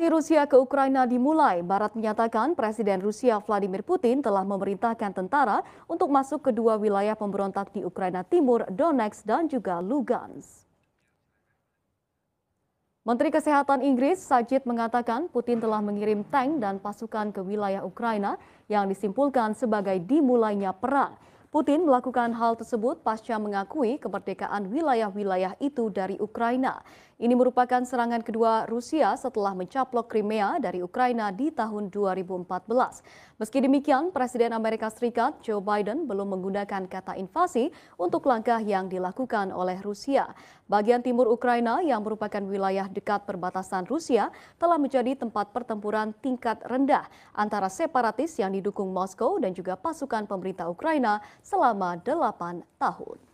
Invasi Rusia ke Ukraina dimulai, Barat menyatakan Presiden Rusia Vladimir Putin telah memerintahkan tentara untuk masuk ke dua wilayah pemberontak di Ukraina Timur, Donetsk dan juga Lugansk. Menteri Kesehatan Inggris Sajid mengatakan Putin telah mengirim tank dan pasukan ke wilayah Ukraina yang disimpulkan sebagai dimulainya perang. Putin melakukan hal tersebut pasca mengakui kemerdekaan wilayah-wilayah itu dari Ukraina. Ini merupakan serangan kedua Rusia setelah mencaplok Crimea dari Ukraina di tahun 2014. Meski demikian, Presiden Amerika Serikat Joe Biden belum menggunakan kata invasi untuk langkah yang dilakukan oleh Rusia. Bagian timur Ukraina yang merupakan wilayah dekat perbatasan Rusia telah menjadi tempat pertempuran tingkat rendah antara separatis yang didukung Moskow dan juga pasukan pemerintah Ukraina selama delapan tahun.